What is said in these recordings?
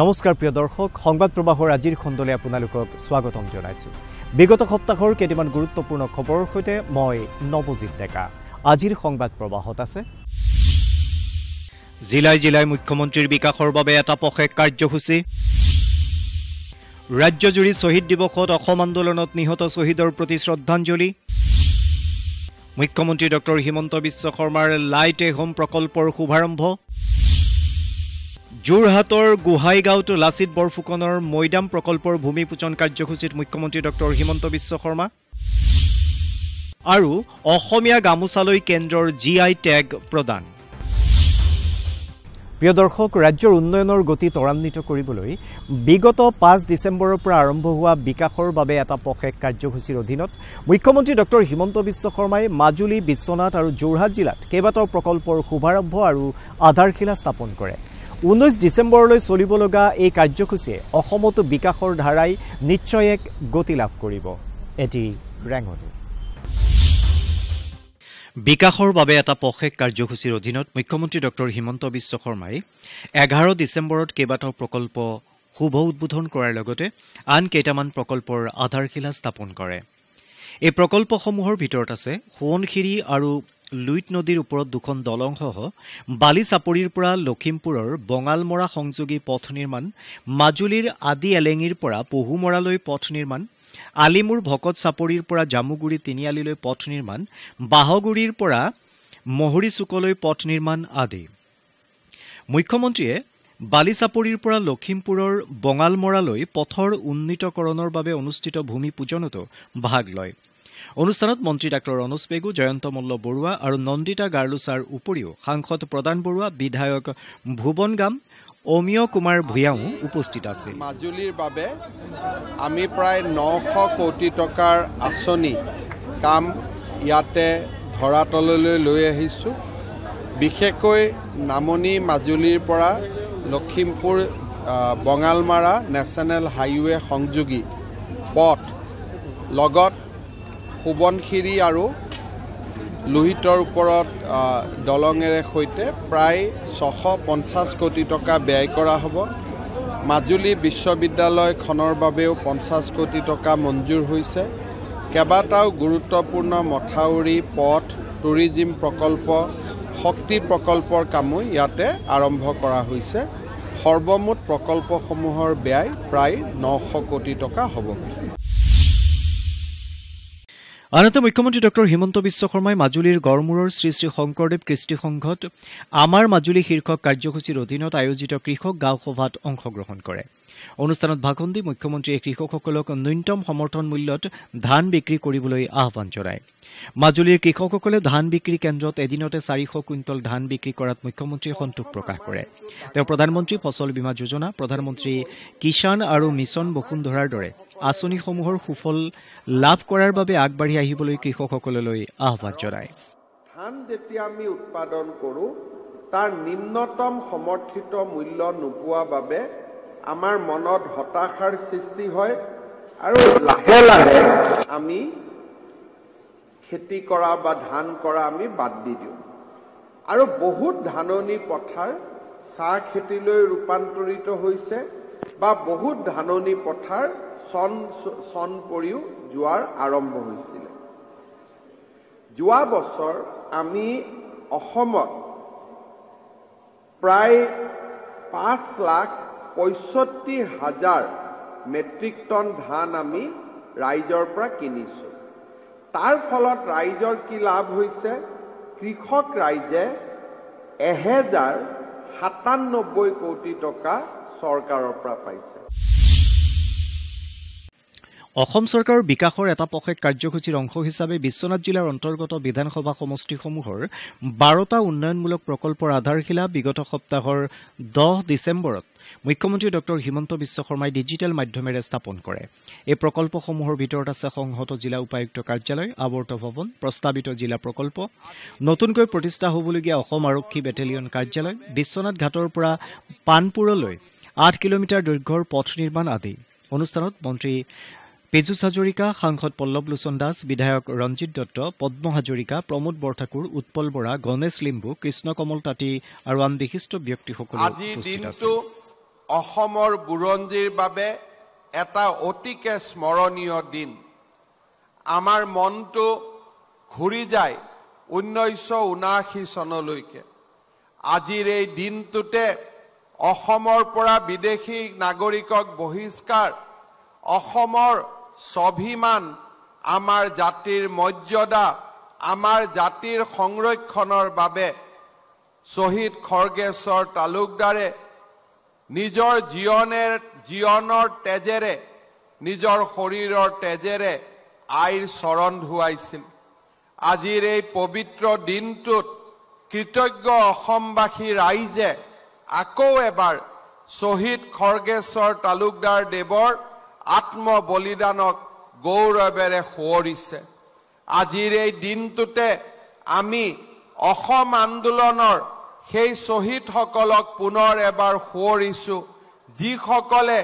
নমস্কাৰ প্ৰিয় দৰ্শক সংবাদ প্ৰবাহৰ আজিৰ খণ্ডলৈ আপোনালোকক স্বাগতম জনাইছোঁ বিগত সপ্তাহৰ কেইটামান গুৰুত্বপূৰ্ণ খবৰৰ সৈতে মই নৱজিত ডেকা আজিৰ সংবাদ প্ৰবাহত আছে জিলাই জিলাই মুখ্যমন্ত্ৰীৰ বিকাশৰ বাবে এটা পষেক কাৰ্যসূচী ৰাজ্যজুৰি শ্বহীদ দিৱসত অসম আন্দোলনত নিহত শ্বহীদৰ প্ৰতি শ্ৰদ্ধাঞ্জলি মুখ্যমন্ত্ৰী ডঃ হিমন্ত বিশ্ব শৰ্মাৰ লাইট এ হোম প্ৰকল্পৰ শুভাৰম্ভ যোৰহাটৰ গোহাইগাঁওত লাচিত বৰফুকনৰ মৈদাম প্ৰকল্পৰ ভূমিপূজন কাৰ্যসূচীত মুখ্যমন্ত্ৰী ডঃ হিমন্ত বিশ্ব শৰ্মা আৰু অসমীয়া গামোচালৈ কেন্দ্ৰৰ জি আই টেগ প্ৰদান প্ৰিয় দৰ্শক ৰাজ্যৰ উন্নয়নৰ গতি ত্বৰান্বিত কৰিবলৈ বিগত পাঁচ ডিচেম্বৰৰ পৰা আৰম্ভ হোৱা বিকাশৰ বাবে এটা পষেক কাৰ্যসূচীৰ অধীনত মুখ্যমন্ত্ৰী ডঃ হিমন্ত বিশ্ব শৰ্মাই মাজুলী বিশ্বনাথ আৰু যোৰহাট জিলাত কেইবাটাও প্ৰকল্পৰ শুভাৰম্ভ আৰু আধাৰশিলা স্থাপন কৰিছে ঊনৈছ ডিচেম্বৰলৈ চলিব লগা এই কাৰ্যসূচীয়ে অসমতো বিকাশৰ ধাৰাই নিশ্চয় এক গতি লাভ কৰিব এটি ৰেঙনি বিকাশৰ বাবে এটা পষেক কাৰ্যসূচীৰ অধীনত মুখ্যমন্ত্ৰী ডঃ হিমন্ত বিশ্ব শৰ্মাই এঘাৰ ডিচেম্বৰত কেইবাটাও প্ৰকল্প শুভ উদ্বোধন কৰাৰ লগতে আন কেইটামান প্ৰকল্পৰ আধাৰশিলা স্থাপন কৰে এই প্ৰকল্পসমূহৰ ভিতৰত আছে সোৱণশিৰি আৰু লুইট নদীৰ ওপৰত দুখন দলংসহ বালিচাপৰিৰ পৰা লখিমপুৰৰ বঙালমৰা সংযোগী পথ নিৰ্মাণ মাজুলীৰ আদি এলেঙিৰ পৰা পহুমৰালৈ পথ নিৰ্মাণ আলিমূৰ ভকত চাপৰিৰ পৰা জামুগুৰি তিনিআলিলৈ পথ নিৰ্মাণ বাহগুৰিৰ পৰা মহৰি চুকলৈ পথ নিৰ্মাণ আদি মুখ্যমন্ত্ৰীয়ে বালিচাপৰিৰ পৰা লখিমপুৰৰ বঙালমৰালৈ পথৰ উন্নীতকৰণৰ বাবে অনুষ্ঠিত ভূমি পূজনতো ভাগ লয় অনুষ্ঠানত মন্ত্ৰী ডাঃ অনুজ পেগু জয়ন্ত মল্ল বৰুৱা আৰু নন্দিতা গাৰ্লোচাৰ উপৰিও সাংসদ প্ৰদান বৰুৱা বিধায়ক ভুৱন গাম অমীয় কুমাৰ ভূঞাও উপস্থিত আছে মাজুলীৰ বাবে আমি প্ৰায় নশ কোটি টকাৰ আঁচনি কাম ইয়াতে ধৰাতললৈ লৈ আহিছোঁ বিশেষকৈ নামনি মাজুলীৰ পৰা লখিমপুৰ বঙালমাৰা নেশ্যনেল হাইৱে সংযোগী পথ লগত সুবনশিৰি আৰু লোহিতৰ ওপৰত দলঙেৰে সৈতে প্ৰায় ছশ পঞ্চাছ কোটি টকা ব্যয় কৰা হ'ব মাজুলী বিশ্ববিদ্যালয়খনৰ বাবেও পঞ্চাছ কোটি টকা মঞ্জুৰ হৈছে কেইবাটাও গুৰুত্বপূৰ্ণ মথাউৰি পথ টুৰিজিম প্ৰকল্প শক্তি প্ৰকল্পৰ কামো ইয়াতে আৰম্ভ কৰা হৈছে সৰ্বমুঠ প্ৰকল্পসমূহৰ ব্যয় প্ৰায় নশ কোটি টকা হ'ব আনহাতে মুখ্যমন্ত্ৰী ডঃ হিমন্ত বিশ্ব শৰ্মাই মাজুলীৰ গড়মূৰৰ শ্ৰী শ্ৰী শংকৰদেৱ কৃষ্টি সংঘত আমাৰ মাজুলী শীৰ্ষক কাৰ্যসূচীৰ অধীনত আয়োজিত কৃষক গাঁও সভাত অংশগ্ৰহণ কৰে অনুষ্ঠানত ভাষণ দি মুখ্যমন্ত্ৰীয়ে কৃষকসকলক ন্যূনতম সমৰ্থন মূল্যত ধান বিক্ৰী কৰিবলৈ আহান জনায় মাজুলীৰ কৃষকসকলে ধান বিক্ৰী কেন্দ্ৰত এদিনতে চাৰিশ কুইণ্টল ধান বিক্ৰী কৰাত মুখ্যমন্ত্ৰীয়ে সন্তোষ প্ৰকাশ কৰে তেওঁ প্ৰধানমন্ত্ৰী ফচল বীমা যোজনা প্ৰধানমন্ত্ৰী কিষাণ আৰু মিছন বসুন্ধৰাৰ দৰে আঁচনিসমূহৰ সুফল লাভ কৰাৰ বাবে আগবাঢ়ি আহিবলৈ কৃষকসকললৈ আহ্বান জনায় ধান যেতিয়া আমি উৎপাদন কৰোঁ তাৰ নিম্নতম সমৰ্থিত মূল্য নোপোৱা বাবে আমাৰ মনত হতাশাৰ সৃষ্টি হয় আৰু লাহে লাহে আমি খেতি কৰা বা ধান কৰা আমি বাদ দি দিওঁ আৰু বহুত ধাননি পথাৰ চাহ খেতিলৈ ৰূপান্তৰিত হৈছে বা বহুত ধাননি পথাৰ চন চন পৰিও যোৱাৰ আৰম্ভ হৈছিলে যোৱা বছৰ আমি অসমত প্ৰায় পাঁচ লাখ পঁয়ষষ্ঠি হাজাৰ মেট্ৰিক টন ধান আমি ৰাইজৰ পৰা কিনিছোঁ তাৰ ফলত ৰাইজৰ কি লাভ হৈছে কৃষক ৰাইজে এহেজাৰ সাতান্নব্বৈ কোটি টকা চৰকাৰৰ পৰা পাইছে অসম চৰকাৰৰ বিকাশৰ এটা পষেক কাৰ্যসূচীৰ অংশ হিচাপে বিশ্বনাথ জিলাৰ অন্তৰ্গত বিধানসভা সমষ্টিসমূহৰ বাৰটা উন্নয়নমূলক প্ৰকল্পৰ আধাৰশিলা বিগত সপ্তাহৰ দহ ডিচেম্বৰত মুখ্যমন্ত্ৰী ডঃ হিমন্ত বিশ্ব শৰ্মাই ডিজিটেল মাধ্যমেৰে স্থাপন কৰে এই প্ৰকল্পসমূহৰ ভিতৰত আছে সংহত জিলা উপায়ুক্ত কাৰ্যালয় আৱৰ্ত ভৱন প্ৰস্তাৱিত জিলা প্ৰকল্প নতুনকৈ প্ৰতিষ্ঠা হ'বলগীয়া অসম আৰক্ষী বেটেলিয়ন কাৰ্যালয় বিশ্বনাথ ঘাটৰ পৰা পানপুৰলৈ আঠ কিলোমিটাৰ দৈৰ্ঘ্যৰ পথ নিৰ্মাণ আদি অনুষ্ঠানত মন্ত্ৰী পীযুষ হাজৰিকা সাংসদ পল্লৱ লোচন দাস বিধায়ক ৰঞ্জিত দত্ত পদ্ম হাজৰিকা প্ৰমোদ বৰঠাকুৰ উৎপল বৰা গণেশ লিম্বু কৃষ্ণ কমল তাঁতী আৰু আন বিশিষ্ট ব্যক্তিসকল অসমৰ বুৰঞ্জীৰ বাবে এটা অতিকে স্মৰণীয় দিন আমাৰ মনটো ঘূৰি যায় ঊনৈছশ ঊনাশী চনলৈকে আজিৰ এই দিনটোতে অসমৰ পৰা বিদেশী নাগৰিকক বহিষ্কাৰ অসমৰ স্বাভিমান আমাৰ জাতিৰ মৰ্যাদা আমাৰ জাতিৰ সংৰক্ষণৰ বাবে শ্বহীদ খৰ্গেশ্বৰ তালুকদাৰে নিজৰ জীৱনৰ জীৱনৰ তেজেৰে নিজৰ শৰীৰৰ তেজেৰে আইৰ চৰণ ধুৱাইছিল আজিৰ এই পবিত্ৰ দিনটোত কৃতজ্ঞ অসমবাসী ৰাইজে আকৌ এবাৰ শ্বহীদ খৰ্গেশ্বৰ তালুকদাৰ দেৱৰ আত্ম বলিদানক গৌৰৱেৰে সোঁৱৰিছে আজিৰ এই দিনটোতে আমি অসম আন্দোলনৰ সেই শ্বহীদসকলক পুনৰ এবাৰ সোঁৱৰিছোঁ যিসকলে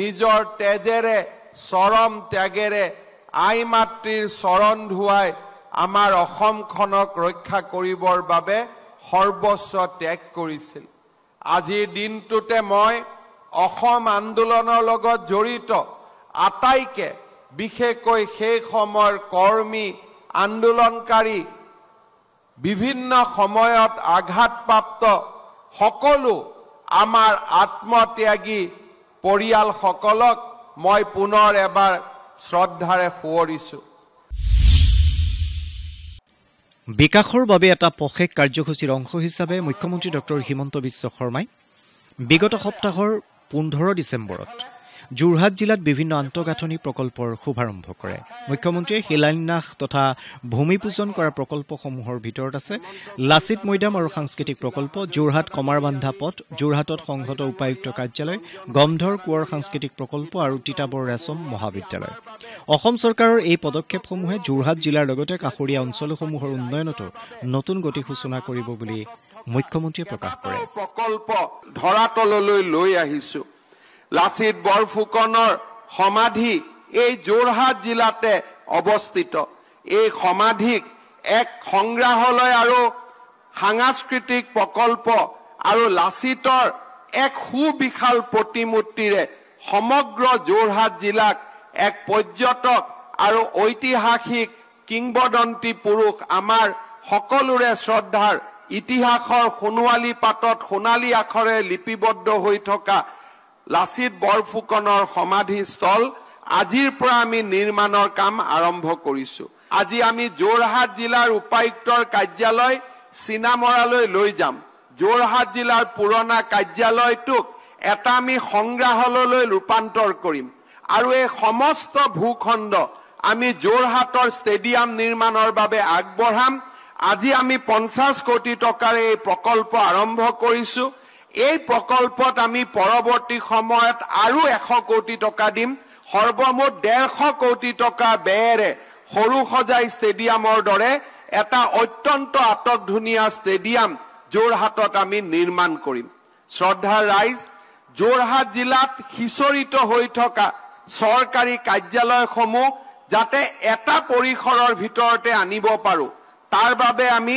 নিজৰ তেজেৰে চৰম ত্যাগেৰে আই মাতৃৰ চৰণ ধুৱাই আমাৰ অসমখনক ৰক্ষা কৰিবৰ বাবে সৰ্বস্ব ত্যাগ কৰিছিল আজিৰ দিনটোতে মই অসম আন্দোলনৰ লগত জড়িত আটাইকে বিশেষকৈ সেই সময়ৰ কৰ্মী আন্দোলনকাৰী বিভিন্ন সময়ত আঘাতপ্ৰাপ্ত সকলো আমাৰ আত্মত্যাগী পৰিয়ালসকলক মই পুনৰ এবাৰ শ্ৰদ্ধাৰে সোঁৱৰিছোঁ বিকাশৰ বাবে এটা পষেক কাৰ্যসূচীৰ অংশ হিচাপে মুখ্যমন্ত্ৰী ডঃ হিমন্ত বিশ্ব শৰ্মাই বিগত সপ্তাহৰ পোন্ধৰ ডিচেম্বৰত যোৰহাট জিলাত বিভিন্ন আন্তঃগাঁথনি প্ৰকল্পৰ শুভাৰম্ভ কৰে মুখ্যমন্ত্ৰীয়ে শিলান্যাস তথা ভূমি পূজন কৰা প্ৰকল্পসমূহৰ ভিতৰত আছে লাচিত মৈদাম আৰু সাংস্কৃতিক প্ৰকল্প যোৰহাট কমাৰবান্ধা পথ যোৰহাটত সংহত উপায়ুক্ত কাৰ্যালয় গমধৰ কোঁৱৰ সাংস্কৃতিক প্ৰকল্প আৰু তিতাবৰ ৰেচম মহাবিদ্যালয় অসম চৰকাৰৰ এই পদক্ষেপসমূহে যোৰহাট জিলাৰ লগতে কাষৰীয়া অঞ্চলসমূহৰ উন্নয়নতো নতুন গতি সূচনা কৰিব বুলি মুখ্যমন্ত্ৰীয়ে প্ৰকাশ কৰে প্ৰকল্প ধৰাতললৈ লৈ আহিছো লাচিত বৰফুকনৰ সমাধি এই যোৰহাট জিলাতে অৱস্থিত এই সমাধিক এক সংগ্ৰহালয় আৰু সাংস্কৃতিক প্ৰকল্প আৰু লাচিতৰ এক সুবিশাল প্ৰতিমূৰ্তিৰে সমগ্ৰ যোৰহাট জিলাক এক পৰ্যটক আৰু ঐতিহাসিক কিংবদন্তী পুৰুষ আমাৰ সকলোৰে শ্ৰদ্ধাৰ ইতিহাসৰ সোণোৱালী পাতত সোণালী আখৰে লিপিবদ্ধ হৈ থকা লাচিত বৰফুকনৰ সমাধিস্থল আজিৰ পৰা আমি নিৰ্মাণৰ কাম আৰম্ভ কৰিছো আজি আমি যোৰহাট জিলাৰ উপায়ুক্তৰ কাৰ্যালয় চিনামৰালৈ লৈ যাম যোৰহাট জিলাৰ পুৰণা কাৰ্যালয়টোক এটা আমি সংগ্ৰহালয়লৈ ৰূপান্তৰ কৰিম আৰু এই সমস্ত ভূখণ্ড আমি যোৰহাটৰ ষ্টেডিয়াম নিৰ্মাণৰ বাবে আগবঢ়াম আজি আমি পঞ্চাছ কোটি টকাৰে এই প্ৰকল্প আৰম্ভ কৰিছো এই প্ৰকল্পত আমি পৰৱৰ্তী সময়ত আৰু এশ কোটি টকা দিম সৰ্বমুঠ ডেৰশ কোটি টকা ব্যয়েৰে সৰু সজাই ষ্টেডিয়ামৰ দৰে এটা অত্যন্ত আটক ধুনীয়া ষ্টেডিয়াম যোৰহাটত আমি নিৰ্মাণ কৰিম শ্ৰদ্ধাৰ ৰাইজ যোৰহাট জিলাত সিঁচৰিত হৈ থকা চৰকাৰী কাৰ্যালয়সমূহ যাতে এটা পৰিসৰৰ ভিতৰতে আনিব পাৰো তাৰ বাবে আমি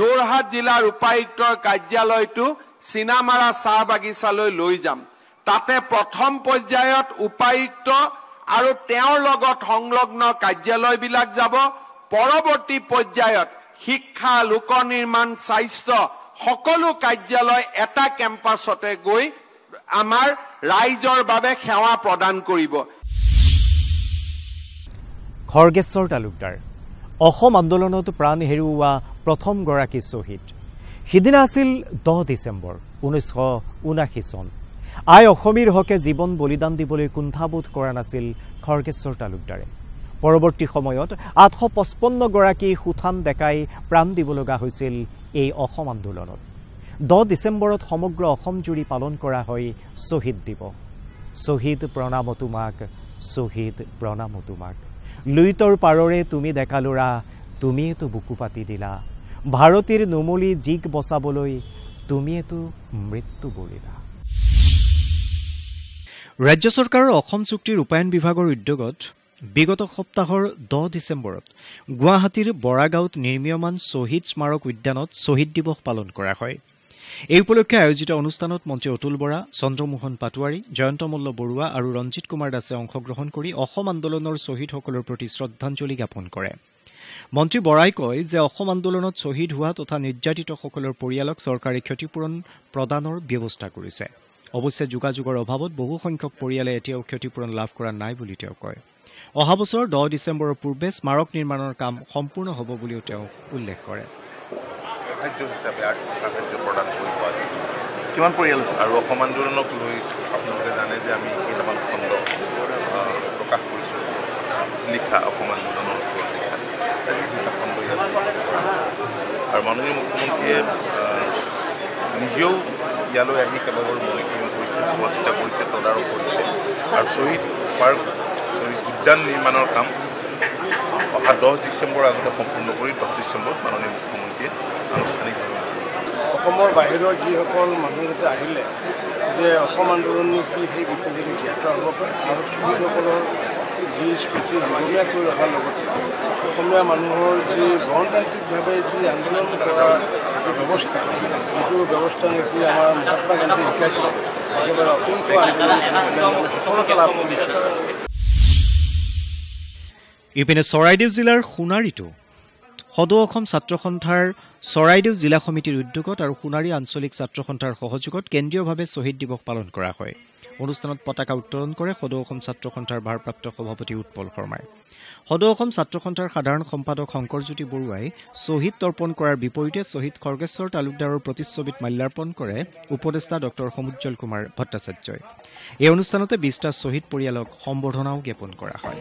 যোৰহাট জিলাৰ উপায়ুক্তৰ কাৰ্যালয়টো চিনামাৰা চাহ বাগিচালৈ লৈ যাম তাতে প্ৰথম পৰ্যায়ত উপায়ুক্ত আৰু তেওঁৰ লগত সংলগ্ন কাৰ্যালয়বিলাক যাব পৰৱৰ্তী পৰ্যায়ত শিক্ষা লোক নিৰ্মাণ স্বাস্থ্য সকলো কাৰ্যালয় এটা কেম্পাছতে গৈ আমাৰ ৰাইজৰ বাবে সেৱা প্ৰদান কৰিব খৰ্গেশ্বৰ তালুকদাৰ অসম আন্দোলনত প্ৰাণ হেৰুওৱা প্ৰথমগৰাকী শ্বহীদ সিদিনা আছিল দহ ডিচেম্বৰ ঊনৈছশ ঊনাশী চন আই অসমীৰ হকে জীৱন বলিদান দিবলৈ কুণ্ঠাবোধ কৰা নাছিল খৰ্গেশ্বৰ তালুকদাৰে পৰৱৰ্তী সময়ত আঠশ পঁচপন্নগৰাকী সুঠাম ডেকাই প্ৰাণ দিব লগা হৈছিল এই অসম আন্দোলনত দহ ডিচেম্বৰত সমগ্ৰ অসম জুৰি পালন কৰা হয় শ্বহীদ দিৱস শ্বহীদ প্ৰণাম তোমাক শ্বহীদ প্ৰণাম তোমাক লুইতৰ পাৰৰে তুমি ডেকা ল'ৰা তুমিয়েতো বুকু পাতি দিলা ভাৰতীৰ নুমলি জিক বচাবলৈ তুমিয়েতো মৃত্যু বলিলা ৰাজ্য চৰকাৰৰ অসম চুক্তি ৰূপায়ণ বিভাগৰ উদ্যোগত বিগত সপ্তাহৰ দহ ডিচেম্বৰত গুৱাহাটীৰ বৰাগাঁৱত নিৰ্মীয়মান শ্বহীদ স্মাৰক উদ্যানত শ্বহীদ দিৱস পালন কৰা হয় এই উপলক্ষে আয়োজিত অনুষ্ঠানত মন্ত্ৰী অতুল বৰা চন্দ্ৰমোহন পাটোৱাৰী জয়ন্ত মল্ল বৰুৱা আৰু ৰঞ্জিত কুমাৰ দাসে অংশগ্ৰহণ কৰি অসম আন্দোলনৰ শ্বহীদসকলৰ প্ৰতি শ্ৰদ্ধাঞ্জলি জ্ঞাপন কৰিছে মন্ত্ৰী বৰাই কয় যে অসম আন্দোলনত শ্বহীদ হোৱা তথা নিৰ্যাতিতসকলৰ পৰিয়ালক চৰকাৰে ক্ষতিপূৰণ প্ৰদানৰ ব্যৱস্থা কৰিছে অৱশ্যে যোগাযোগৰ অভাৱত বহুসংখ্যক পৰিয়ালে এতিয়াও ক্ষতিপূৰণ লাভ কৰা নাই বুলি তেওঁ কয় অহা বছৰ দহ ডিচেম্বৰৰ পূৰ্বে স্মাৰক নিৰ্মাণৰ কাম সম্পূৰ্ণ হ'ব বুলিও তেওঁ উল্লেখ কৰে লিখা অসম আন্দোলনৰ আৰু মাননীয় মুখ্যমন্ত্ৰীয়ে নিজেও ইয়ালৈ আহি কেইবাবাৰ মনোক্ষণ কৰিছে চোৱা চিতা কৰিছে তদাৰক কৰিছে আৰু শ্বহীদ পাৰ্ক শ্বহীদ উদ্যান নিৰ্মাণৰ কাম অহা দহ ডিচেম্বৰৰ আগতে সম্পূৰ্ণ কৰি দহ ডিচেম্বৰত মাননীয় মুখ্যমন্ত্ৰীয়ে আনুষ্ঠানিকভাৱে অসমৰ বাহিৰৰ যিসকল মানুহ যাতে আহিলে যে অসম আন্দোলন কি সেই বিষয়ে যদি জ্ঞাত হ'ব পাৰে আৰু শ্বহীদসকলৰ বিছ পঁচিছ জগমীয়া কৰি ৰখাৰ লগতে অসমীয়া মানুহৰ যি গণতান্ত্ৰিকভাৱে যি আন্দোলন কৰা যি ব্যৱস্থা সেইটো ব্যৱস্থা নীতি আমাৰ মহাত্মা গান্ধীয়ে শিকাইছিল একেবাৰে অসংখ্য আন্দোলন ইপিনে চৰাইদেউ জিলাৰ সোণাৰীতো সদৌ অসম ছাত্ৰ সন্থাৰ চৰাইদেউ জিলা সমিতিৰ উদ্যোগত আৰু সোণাৰী আঞ্চলিক ছাত্ৰ সন্থাৰ সহযোগত কেন্দ্ৰীয়ভাৱে শ্বহীদ দিৱস পালন কৰা হয় অনুষ্ঠানত পতাকা উত্তোলন কৰে সদৌ অসম ছাত্ৰ সন্থাৰ ভাৰপ্ৰাপ্ত সভাপতি উৎপল শৰ্মাই সদৌ অসম ছাত্ৰ সন্থাৰ সাধাৰণ সম্পাদক শংকৰজ্যোতি বৰুৱাই শ্বহীদ তৰ্পণ কৰাৰ বিপৰীতে শ্বহীদ খৰ্গেশ্বৰ তালুকদাৰৰ প্ৰতিচ্ছবিত মাল্যাৰ্পণ কৰে উপদেষ্টা ডঃ সমুজ্জ্বল কুমাৰ ভট্টাচাৰ্যই এই অনুষ্ঠানতে বিশটা শ্বহীদ পৰিয়ালক সম্বৰ্ধনাও জ্ঞাপন কৰা হয়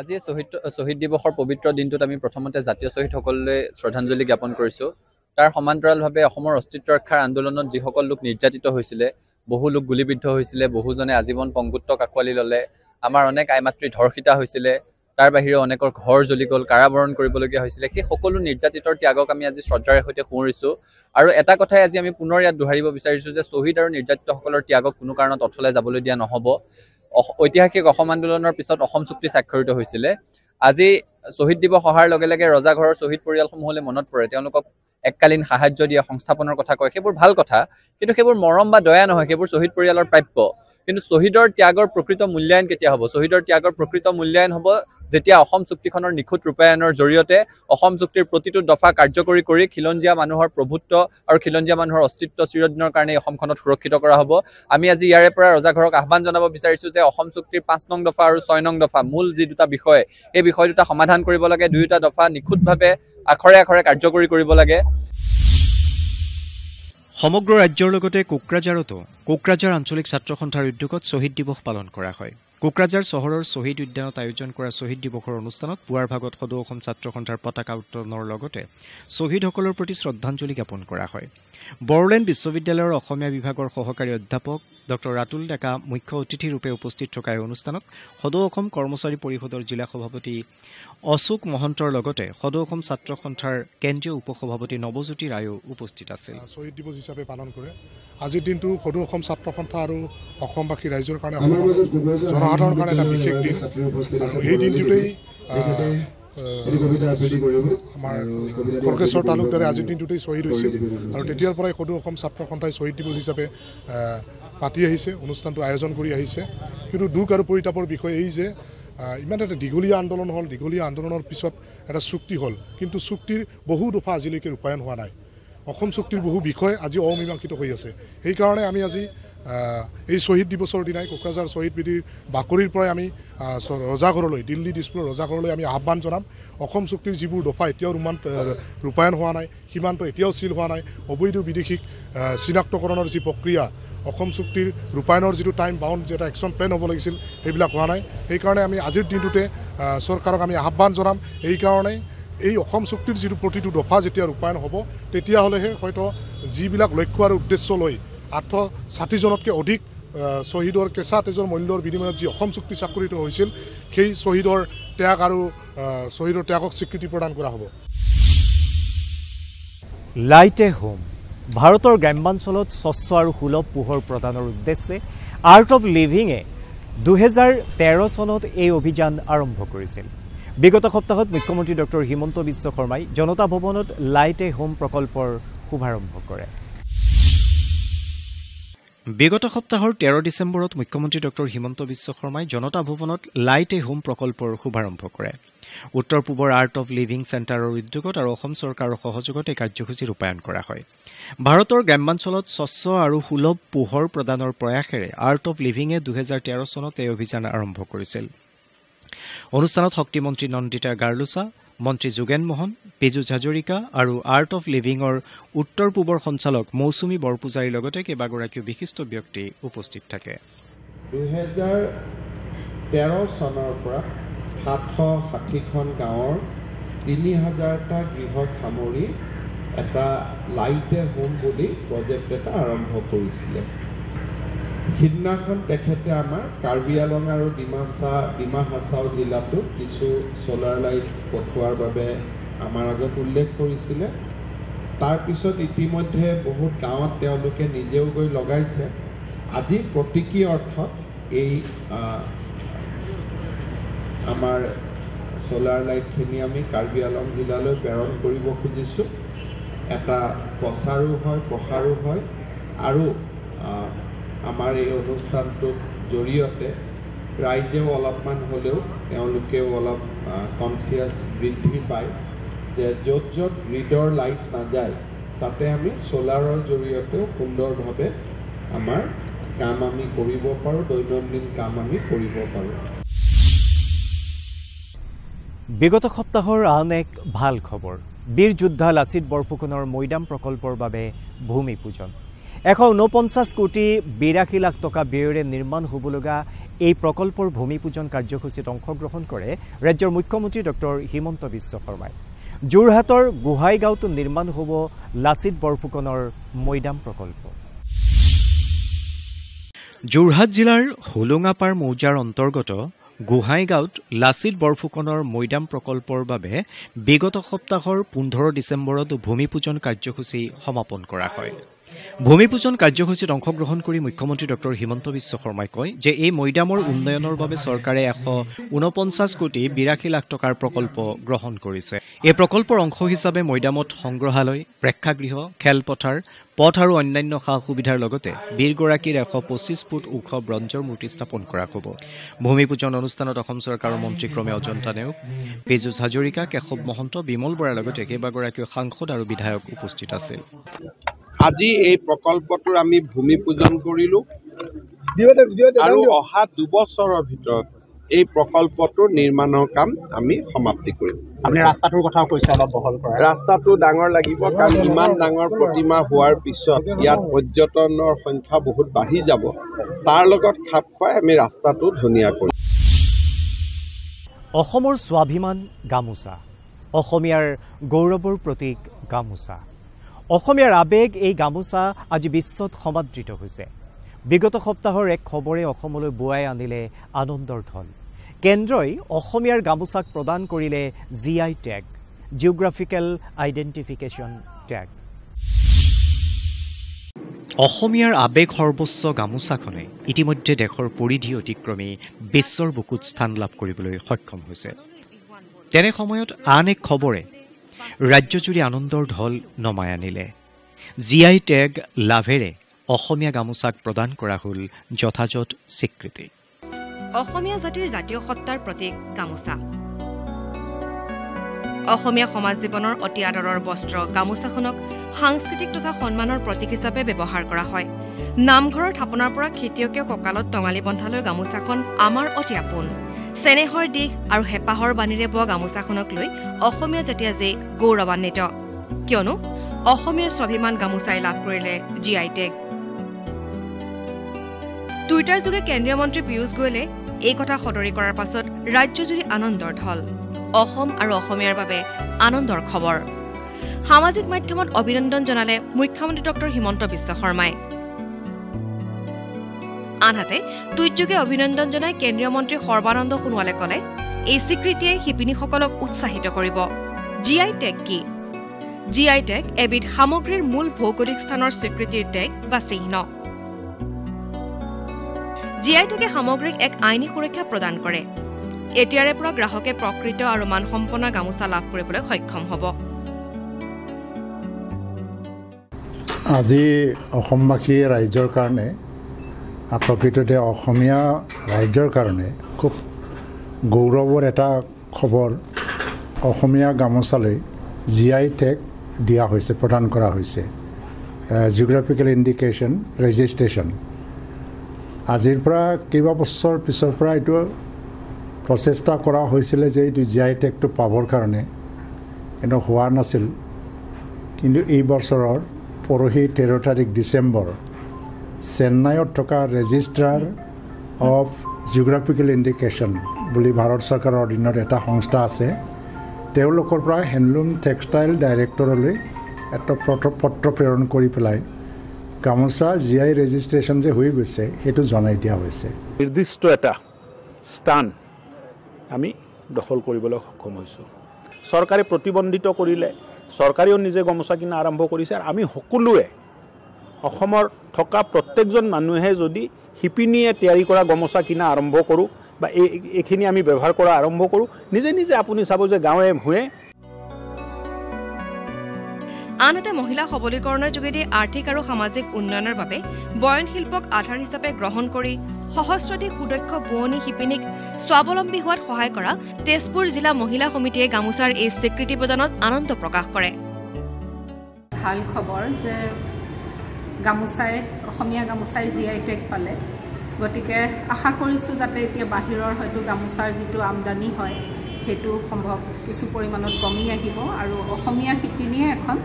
আজি শ্বহীদ শ্বহীদ দিৱসৰ পবিত্ৰ দিনটোত আমি প্ৰথমতে জাতীয় শ্বহীদসকললৈ শ্ৰদ্ধাঞ্জলি জ্ঞাপন কৰিছোঁ তাৰ সমান্তৰালভাৱে অসমৰ অস্তিত্ব ৰক্ষাৰ আন্দোলনত যিসকল লোক নিৰ্যাতিত হৈছিলে বহু লোক গুলিবিদ্ধ হৈছিলে বহুজনে আজীৱন পংগুত্ব কাকোৱালি ল'লে আমাৰ অনেক আই মাতৃ ধৰ্ষিতা হৈছিলে তাৰ বাহিৰে অনেকৰ ঘৰ জ্বলি গ'ল কাৰাবৰণ কৰিবলগীয়া হৈছিলে সেই সকলো নিৰ্যাতিতৰ ত্যাগক আমি আজি শ্ৰদ্ধাৰে সৈতে সোঁৱৰিছোঁ আৰু এটা কথাই আজি আমি পুনৰ ইয়াত দোহাৰিব বিচাৰিছোঁ যে শ্বহীদ আৰু নিৰ্যাতিতসকলৰ ত্যাগক কোনো কাৰণত অথলে যাবলৈ দিয়া নহ'ব ঐতিহাসিক অসম আন্দোলনৰ পিছত অসম চুক্তি স্বাক্ষৰিত হৈছিলে আজি শ্বহীদ দিৱস অহাৰ লগে লগে ৰজাঘৰৰ শ্বহীদ পৰিয়ালসমূহলৈ মনত পৰে তেওঁলোকক এককালীন সাহায্য দিয়া সংস্থাপনৰ কথা কয় সেইবোৰ ভাল কথা কিন্তু সেইবোৰ মৰম বা দয়া নহয় সেইবোৰ শ্বহীদ পৰিয়ালৰ প্ৰাপ্য কিন্তু শ্বহীদৰ ত্যাগৰ প্ৰকৃত মূল্যায়ন কেতিয়া হ'ব শ্বহীদৰ ত্যাগৰ প্ৰকৃত মূল্যায়ন হ'ব যেতিয়া অসম চুক্তিখনৰ নিখুঁত ৰূপায়ণৰ জৰিয়তে অসম চুক্তিৰ প্ৰতিটো দফা কাৰ্যকৰী কৰি খিলঞ্জীয়া মানুহৰ প্ৰভুত্ব আৰু খিলঞ্জীয়া মানুহৰ অস্তিত্ব চিৰদিনৰ কাৰণে অসমখনত সুৰক্ষিত কৰা হ'ব আমি আজি ইয়াৰে পৰা ৰজাঘৰক আহ্বান জনাব বিচাৰিছোঁ যে অসম চুক্তিৰ পাঁচ নং দফা আৰু ছয় নং দফা মূল যি দুটা বিষয় সেই বিষয় দুটা সমাধান কৰিব লাগে দুয়োটা দফা নিখুঁতভাৱে আখৰে আখৰে কাৰ্যকৰী কৰিব লাগে সমগ্ৰ ৰাজ্যৰ লগতে কোকৰাঝাৰতো কোকৰাঝাৰ আঞ্চলিক ছাত্ৰ সন্থাৰ উদ্যোগত শ্বহীদ দিৱস পালন কৰা হয় কোকৰাঝাৰ চহৰৰ শ্বহীদ উদ্যানত আয়োজন কৰা শ্বহীদ দিৱসৰ অনুষ্ঠানত পুৱাৰ ভাগত সদৌ অসম ছাত্ৰ সন্থাৰ পতাকা উত্তোলনৰ লগতে শ্বহীদসকলৰ প্ৰতি শ্ৰদ্ধাঞ্জলি জ্ঞাপন কৰা হয় বড়োলেণ্ড বিশ্ববিদ্যালয়ৰ অসমীয়া বিভাগৰ সহকাৰী অধ্যাপক ডঃ ৰাতুল ডেকা মুখ্য অতিথিৰূপে উপস্থিত থকা এই অনুষ্ঠানত সদৌ অসম কৰ্মচাৰী পৰিষদৰ জিলা সভাপতি অশোক মহন্তৰ লগতে সদৌ অসম ছাত্ৰ সন্থাৰ কেন্দ্ৰীয় উপসভাপতি নৱজ্যোতি ৰায়ো উপস্থিত আছে শ্বহীদ দিৱস হিচাপে পালন কৰে আজিৰ দিনটো সদৌ অসম ছাত্ৰ সন্থা আৰু অসমবাসী ৰাইজৰ কাৰণে জনসাধাৰণৰ কাৰণে এটা বিশেষ দিন আৰু এই দিনটোতেই খৰ্গেশ্বৰ তালুকদাৰে আজিৰ দিনটোতেই শ্বহীদ হৈছিল আৰু তেতিয়াৰ পৰাই সদৌ অসম ছাত্ৰ সন্থাই শ্বহীদ দিৱস হিচাপে পাতি আহিছে অনুষ্ঠানটো আয়োজন কৰি আহিছে কিন্তু দুখ আৰু পৰিতাপৰ বিষয় এই যে ইমান এটা দীঘলীয়া আন্দোলন হ'ল দীঘলীয়া আন্দোলনৰ পিছত এটা চুক্তি হ'ল কিন্তু চুক্তিৰ বহু দফা আজিলৈকে ৰূপায়ণ হোৱা নাই অসম চুক্তিৰ বহু বিষয় আজি অমীমাংসিত হৈ আছে সেইকাৰণে আমি আজি এই শ্বহীদ দিৱসৰ দিনাই কোকৰাঝাৰ শ্বহীদ বিধিৰ বাকৰিৰ পৰাই আমি ৰজাঘৰলৈ দিল্লী দিছপুৰৰ ৰজাঘৰলৈ আমি আহ্বান জনাম অসম চুক্তিৰ যিবোৰ দফা এতিয়াও ৰোমান ৰূপায়ণ হোৱা নাই সীমান্ত এতিয়াও চিল হোৱা নাই অবৈধ বিদেশীক চিনাক্তকৰণৰ যি প্ৰক্ৰিয়া অসম চুক্তিৰ ৰূপায়ণৰ যিটো টাইম বাউণ্ড যি এটা একশ্যন প্লেন হ'ব লাগিছিল সেইবিলাক হোৱা নাই সেইকাৰণে আমি আজিৰ দিনটোতে চৰকাৰক আমি আহ্বান জনাম এইকাৰণেই এই অসম চুক্তিৰ যিটো প্ৰতিটো দফা যেতিয়া ৰূপায়ণ হ'ব তেতিয়াহ'লেহে হয়তো যিবিলাক লক্ষ্য আৰু উদ্দেশ্য লৈ আঠশ ষাঠিজনতকৈ অধিক শ্বহীদৰ কেঁচা তেজৰ মূল্যৰ বিনিময়ত যি অসম চুক্তি স্বাক্ষৰিত হৈছিল সেই শ্বহীদৰ ত্যাগ আৰু শ্বহীদৰ ত্যাগক স্বীকৃতি প্ৰদান কৰা হ'ব লাইটে হোম ভাৰতৰ গ্ৰাম্যাঞ্চলত স্বচ্ছ আৰু সুলভ পোহৰ প্ৰদানৰ উদ্দেশ্যে আৰ্ট অৱ লিভিঙে দুহেজাৰ তেৰ চনত এই অভিযান আৰম্ভ কৰিছিল বিগত সপ্তাহত মুখ্যমন্ত্ৰী ডক্টৰ হিমন্ত বিশ্ব শৰ্মাই জনতা ভৱনত লাইটে হোম প্ৰকল্পৰ শুভাৰম্ভ কৰে বিগত সপ্তাহৰ তেৰ ডিচেম্বৰত মুখ্যমন্ত্ৰী ডঃ হিমন্ত বিশ্ব শৰ্মাই জনতা ভৱনত লাইট এ হোম প্ৰকল্পৰ শুভাৰম্ভ কৰে উত্তৰ পূবৰ আৰ্ট অৱ লিভিং চেণ্টাৰৰ উদ্যোগত আৰু অসম চৰকাৰৰ সহযোগত এই কাৰ্যসূচী ৰূপায়ণ কৰা হয় ভাৰতৰ গ্ৰাম্যাঞ্চলত স্বচ্ছ আৰু সুলভ পোহৰ প্ৰদানৰ প্ৰয়াসেৰে আৰ্ট অব লিভিঙে দুহেজাৰ তেৰ চনত এই অভিযান আৰম্ভ কৰিছিল অনুষ্ঠানত শক্তিমন্ত্ৰী নন্দিতা গাৰ্লোচা মন্ত্ৰী যোগেন মোহন পীযুষ হাজৰিকা আৰু আৰ্ট অফ লিভিঙৰ উত্তৰ পূবৰ সঞ্চালক মৌচুমী বৰপূজাৰীৰ লগতে কেইবাগৰাকীও বিশিষ্ট ব্যক্তি উপস্থিত থাকে দুহেজাৰ তেৰ চনৰ পৰা সাতশ ষাঠিখন গাঁৱৰ তিনি হাজাৰটা গৃহ সামৰি এটা লাইটে হোম বুলি প্ৰজেক্ট এটা আৰম্ভ কৰিছিলে সিদিনাখন তেখেতে আমাৰ কাৰ্বি আংলং আৰু ডিমাচা ডিমা হাচাও জিলাটোত কিছু চ'লাৰ লাইট পঠোৱাৰ বাবে আমাৰ আগত উল্লেখ কৰিছিলে তাৰপিছত ইতিমধ্যে বহুত গাঁৱত তেওঁলোকে নিজেও গৈ লগাইছে আজি প্ৰতীকী অৰ্থত এই আমাৰ চ'লাৰ লাইটখিনি আমি কাৰ্বি আংলং জিলালৈ প্ৰেৰণ কৰিব খুজিছোঁ এটা প্ৰচাৰো হয় প্ৰসাৰো হয় আৰু আমাৰ এই অনুষ্ঠানটোক জৰিয়তে ৰাইজেও অলপমান হ'লেও তেওঁলোকেও অলপ কনচিয়াছ বৃদ্ধি পায় যে য'ত য'ত গ্ৰীডৰ লাইট নাযায় তাতে আমি চ'লাৰৰ জৰিয়তেও সুন্দৰভাৱে আমাৰ কাম আমি কৰিব পাৰোঁ দৈনন্দিন কাম আমি কৰিব পাৰোঁ বিগত সপ্তাহৰ আন এক ভাল খবৰ বীৰ যোদ্ধা লাচিত বৰফুকনৰ মৈদাম প্ৰকল্পৰ বাবে ভূমি পূজন এশ ঊনপঞ্চাশ কোটি বিৰাশী লাখ টকা ব্যয়েৰে নিৰ্মাণ হ'ব লগা এই প্ৰকল্পৰ ভূমিপূজন কাৰ্যসূচীত অংশগ্ৰহণ কৰে ৰাজ্যৰ মুখ্যমন্ত্ৰী ডঃ হিমন্ত বিশ্ব শৰ্মাই যোৰহাটৰ গোহাইগাঁওটো নিৰ্মাণ হ'ব লাচিত বৰফুকনৰ মৈদাম প্ৰকল্প যোৰহাট জিলাৰ হোলোঙাপাৰ মৌজাৰ অন্তৰ্গত গোহাইগাঁৱত লাচিত বৰফুকনৰ মৈদাম প্ৰকল্পৰ বাবে বিগত সপ্তাহৰ পোন্ধৰ ডিচেম্বৰত ভূমিপূজন কাৰ্যসূচী সমাপন কৰা হয় ভূমিপূজন কাৰ্যসূচীত অংশগ্ৰহণ কৰি মুখ্যমন্ত্ৰী ডঃ হিমন্ত বিশ্ব শৰ্মাই কয় যে এই মৈদামৰ উন্নয়নৰ বাবে চৰকাৰে এশ ঊনপঞ্চাছ কোটি বিৰাশী লাখ টকাৰ প্ৰকল্প গ্ৰহণ কৰিছে এই প্ৰকল্পৰ অংশ হিচাপে মৈদামত সংগ্ৰহালয় প্ৰেক্ষাগৃহ খেলপথাৰ পথ আৰু অন্যান্য সা সুবিধাৰ লগতে বীৰগৰাকীৰ এশ পঁচিছ ফুট ওখ ব্ৰঞ্জৰ মূৰ্তি স্থাপন কৰা হ'ব ভূমিপূজন অনুষ্ঠানত অসম চৰকাৰৰ মন্ত্ৰীক্ৰমে অজন্তা নেওগ পীযুষ হাজৰিকা কেশৱ মহন্ত বিমল বৰাৰ লগতে কেইবাগৰাকীও সাংসদ আৰু বিধায়ক উপস্থিত আছিল আজি এই প্ৰকল্পটোৰ আমি ভূমি পূজন কৰিলোঁ আৰু অহা দুবছৰৰ ভিতৰত এই প্ৰকল্পটোৰ নিৰ্মাণৰ কাম আমি সমাপ্তি কৰিম আপুনি ৰাস্তাটোৰ কথাও কৈছে অলপ বহল কৰা ৰাস্তাটো ডাঙৰ লাগিব কাৰণ ইমান ডাঙৰ প্ৰতিমা হোৱাৰ পিছত ইয়াত পৰ্যটনৰ সংখ্যা বহুত বাঢ়ি যাব তাৰ লগত খাপ খুৱাই আমি ৰাস্তাটো ধুনীয়া কৰিম অসমৰ স্বাভিমান গামোচা অসমীয়াৰ গৌৰৱৰ প্ৰতীক গামোচা অসমীয়াৰ আবেগ এই গামোচা আজি বিশ্বত সমাদৃত হৈছে বিগত সপ্তাহৰ এক খবৰে অসমলৈ বোৱাই আনিলে আনন্দৰ ঢল কেন্দ্ৰই অসমীয়াৰ গামোচাক প্ৰদান কৰিলে G I tag geographical identification tag অসমীয়াৰ আবেগ সৰ্বোচ্চ গামোচাখনে ইতিমধ্যে দেশৰ পৰিধি অতিক্ৰমী বিশ্বৰ বুকুত স্থান লাভ কৰিবলৈ সক্ষম হৈছে তেনে সময়ত আন এক খবৰে ৰাজ্যজুৰি আনন্দৰ ঢল নমাই আনিলে জি আই টেগ লাভেৰে অসমীয়া গামোচাক প্ৰদান কৰা হ'ল যথাযথ স্বীকৃতি অসমীয়া জাতিৰ জাতীয় সত্তাৰ প্ৰতীক গামোচা অসমীয়া সমাজ জীৱনৰ অতি আদৰৰ বস্ত্ৰ গামোচাখনক সাংস্কৃতিক তথা সন্মানৰ প্ৰতীক হিচাপে ব্যৱহাৰ কৰা হয় নামঘৰৰ থাপনাৰ পৰা খেতিয়কীয় কঁকালত টঙালী বন্ধালৈ গামোচাখন আমাৰ অতি আপোন চেনেহৰ দিশ আৰু হেঁপাহৰ বাণীৰে বোৱা গামোচাখনক লৈ অসমীয়া জাতি যে গৌৰৱান্বিত কিয়নো অসমীয়াৰ স্বাভিমান গামোচাই লাভ কৰিলে জি আই টেগ টুইটাৰযোগে কেন্দ্ৰীয় মন্ত্ৰী পীয়ুষ গোৱেলে এই কথা সদৰি কৰাৰ পাছত ৰাজ্যজুৰি আনন্দৰ ঢল অসম আৰু অসমীয়াৰ বাবে আনন্দৰ খবৰ সামাজিক মাধ্যমত অভিনন্দন জনালে মুখ্যমন্ত্ৰী ডঃ হিমন্ত বিশ্ব শৰ্মাই আনহাতে টুইটযোগে অভিনন্দন জনাই কেন্দ্ৰীয় মন্ত্ৰী সৰ্বানন্দ সোণোৱালে ক'লে এই স্বীকৃতিয়ে শিপিনীসকলক উৎসাহিত কৰিব জি আই টেগ কি জি আই টেগ এবিধ সামগ্ৰীৰ মূল ভৌগোলিক স্থানৰ স্বীকৃতিৰ টেগ বা চিহ্ন জি আই টেগে সামগ্ৰীক এক আইনী সুৰক্ষা প্ৰদান কৰে এতিয়াৰে পৰা গ্ৰাহকে প্ৰকৃত আৰু মানসম্পন্ন গামোচা লাভ কৰিবলৈ সক্ষম হ'ব আজি অসমবাসী ৰাইজৰ কাৰণে প্ৰকৃততে অসমীয়া ৰাজ্যৰ কাৰণে খুব গৌৰৱৰ এটা খবৰ অসমীয়া গামোচালৈ জি আই টেগ দিয়া হৈছে প্ৰদান কৰা হৈছে জিঅ'গ্ৰাফিকেল ইণ্ডিকেশ্যন ৰেজিষ্ট্ৰেশ্যন আজিৰ পৰা কেইবাবছৰ পিছৰ পৰা এইটো প্ৰচেষ্টা কৰা হৈছিলে যে এইটো জি আই টেগটো পাবৰ কাৰণে কিন্তু হোৱা নাছিল কিন্তু এই বছৰৰ পৰহি তেৰ তাৰিখ ডিচেম্বৰ চেন্নাইত থকা ৰেজিষ্ট্ৰাৰ অফ জিঅ'গ্ৰাফিকেল ইণ্ডিকেশ্যন বুলি ভাৰত চৰকাৰৰ অধীনত এটা সংস্থা আছে তেওঁলোকৰ পৰা হেণ্ডলুম টেক্সটাইল ডাইৰেক্টৰলৈ এটা পত্ৰ পত্ৰ প্ৰেৰণ কৰি পেলাই গামোচা জি আই ৰেজিষ্ট্ৰেশ্যন যে হৈ গৈছে সেইটো জনাই দিয়া হৈছে নিৰ্দিষ্ট এটা স্থান আমি দখল কৰিবলৈ সক্ষম হৈছোঁ চৰকাৰে প্ৰতিবন্ধিত কৰিলে চৰকাৰেও নিজে গামোচা কিনা আৰম্ভ কৰিছে আৰু আমি সকলোৱে অসমৰ থকা প্ৰত্যেকজন মানুহে যদি শিপিনীয়ে তৈয়াৰী কৰা গামোচা কিনা আৰম্ভ কৰোঁ বা এই এইখিনি আমি ব্যৱহাৰ কৰা আৰম্ভ কৰোঁ নিজে নিজে আপুনি চাব যে গাঁৱে ভূঁয়ে আন এটা মহিলা সবলীকৰণৰ যোগেদি আৰ্থিক আৰু সামাজিক উন্নয়নৰ বাবে বয়ন শিল্পক আধাৰ হিচাপে গ্ৰহণ কৰি সহস্ৰাধিক সুদক্ষ বোৱনী শিপিনীক স্বাৱলম্বী হোৱাত সহায় কৰা তেজপুৰ জিলা মহিলা সমিতিয়ে গামোচাৰ এই স্বীকৃতি প্ৰদানত আনন্দ প্ৰকাশ কৰে ভাল খবৰ যে গামোচাই অসমীয়া গামোচাই জীয়াই আই টেগ পালে গতিকে আশা কৰিছোঁ যাতে এতিয়া বাহিৰৰ হয়তো গামোচাৰ যিটো আমদানি হয় সেইটো সম্ভৱ কিছু পৰিমাণত কমি আহিব আৰু অসমীয়া শিপিনীয়ে এখন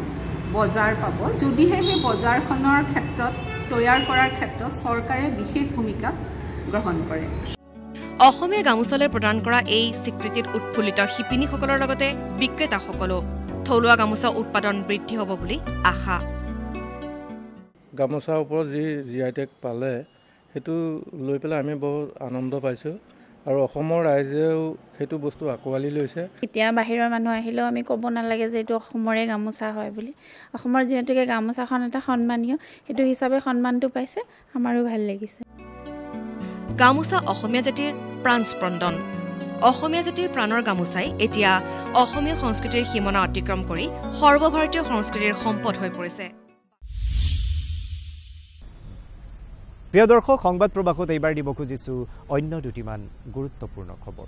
বজাৰ পাব যদিহে সেই বজাৰখনৰ ক্ষেত্ৰত তৈয়াৰ কৰাৰ ক্ষেত্ৰত চৰকাৰে বিশেষ ভূমিকা গ্ৰহণ কৰে অসমীয়া গামোচালৈ প্ৰদান কৰা এই স্বীকৃতিত উৎফুল্লিত শিপিনীসকলৰ লগতে বিক্ৰেতাসকলো থলুৱা গামোচা উৎপাদন বৃদ্ধি হ'ব বুলি আশা গামোচাৰ ওপৰত যি জি আই টেগ পালে সেইটো লৈ পেলাই আমি বহুত আনন্দ পাইছোঁ আৰু অসমৰ ৰাইজেও সেইটো বস্তু আঁকোৱালি লৈছে এতিয়া বাহিৰৰ মানুহ আহিলেও আমি ক'ব নালাগে যে এইটো অসমৰে গামোচা হয় বুলি অসমৰ যিহেতুকে গামোচাখন এটা সন্মানীয় সেইটো হিচাপে সন্মানটো পাইছে আমাৰো ভাল লাগিছে গামোচা অসমীয়া জাতিৰ প্ৰাণ স্পন্দন অসমীয়া জাতিৰ প্ৰাণৰ গামোচাই এতিয়া অসমীয়া সংস্কৃতিৰ সীমনা অতিক্ৰম কৰি সৰ্বভাৰতীয় সংস্কৃতিৰ সম্পদ হৈ পৰিছে প্ৰিয় দৰ্শক সংবাদ প্ৰবাহত এইবাৰ দিব খুজিছোঁ অন্য দুটিমান গুৰুত্বপূৰ্ণ খবৰ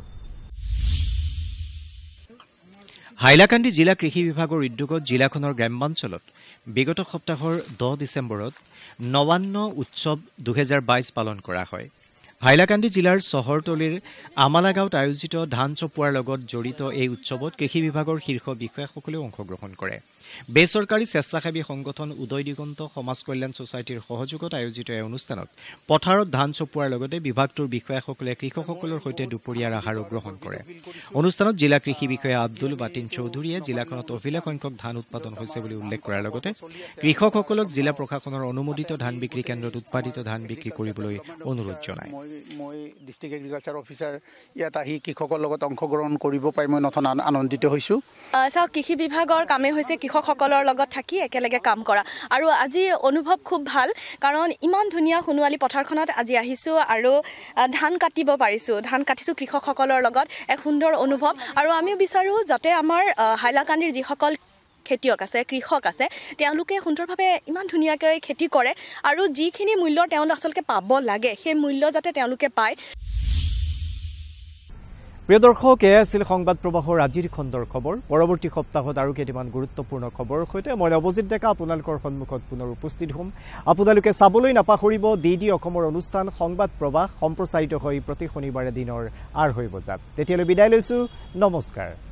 হাইলাকান্দি জিলা কৃষি বিভাগৰ উদ্যোগত জিলাখনৰ গ্ৰাম্যাঞ্চলত বিগত সপ্তাহৰ দহ ডিচেম্বৰত নৱান্ন উৎসৱ দুহেজাৰ বাইছ পালন কৰা হয় হাইলাকান্দি জিলাৰ চহৰতলীৰ আমালাগাঁৱত আয়োজিত ধান চপোৱাৰ লগত জড়িত এই উৎসৱত কৃষি বিভাগৰ শীৰ্ষ বিষয়াসকলেও অংশগ্ৰহণ কৰে বেচৰকাৰী স্বেচ্ছাসেৱী সংগঠন উদয় দিগন্ত সমাজ কল্যাণ ছচাইটিৰ সহযোগত আয়োজিত এই অনুষ্ঠানত পথাৰত ধান চপোৱাৰ লগতে বিভাগটোৰ বিষয়াসকলে কৃষকসকলৰ সৈতে দুপৰীয়াৰ আহাৰো গ্ৰহণ কৰে অনুষ্ঠানত জিলা কৃষি বিষয়া আব্দুল বাটিন চৌধুৰীয়ে জিলাখনত অভিলেখ সংখ্যক ধান উৎপাদন হৈছে বুলি উল্লেখ কৰাৰ লগতে কৃষকসকলক জিলা প্ৰশাসনৰ অনুমোদিত ধান বিক্ৰী কেন্দ্ৰত উৎপাদিত ধান বিক্ৰী কৰিবলৈ অনুৰোধ জনায় কৃষকৰ লগত অংশগ্ৰহণ কৰিব পাৰি কৃষি বিভাগৰ কামেই হৈছে কৃষক দৰ্শকসকলৰ লগত থাকি একেলগে কাম কৰা আৰু আজি অনুভৱ খুব ভাল কাৰণ ইমান ধুনীয়া সোণোৱালী পথাৰখনত আজি আহিছোঁ আৰু ধান কাটিব পাৰিছোঁ ধান কাটিছোঁ কৃষকসকলৰ লগত এক সুন্দৰ অনুভৱ আৰু আমিও বিচাৰোঁ যাতে আমাৰ হাইলাকান্দিৰ যিসকল খেতিয়ক আছে কৃষক আছে তেওঁলোকে সুন্দৰভাৱে ইমান ধুনীয়াকৈ খেতি কৰে আৰু যিখিনি মূল্য তেওঁলোকে আচলতে পাব লাগে সেই মূল্য যাতে তেওঁলোকে পায় প্ৰিয় দৰ্শক এয়াই আছিল সংবাদ প্ৰবাহৰ আজিৰ খণ্ডৰ খবৰ পৰৱৰ্তী সপ্তাহত আৰু কেইটামান গুৰুত্বপূৰ্ণ খবৰৰ সৈতে মই নৱজিৎ ডেকা আপোনালোকৰ সন্মুখত পুনৰ উপস্থিত হ'ম আপোনালোকে চাবলৈ নাপাহৰিব ডি ডি অসমৰ অনুষ্ঠান সংবাদ প্ৰবাহ সম্প্ৰচাৰিত হৈ প্ৰতি শনিবাৰে দিনৰ আঢ়ৈ বজাত তেতিয়ালৈ বিদায় লৈছোঁ নমস্কাৰ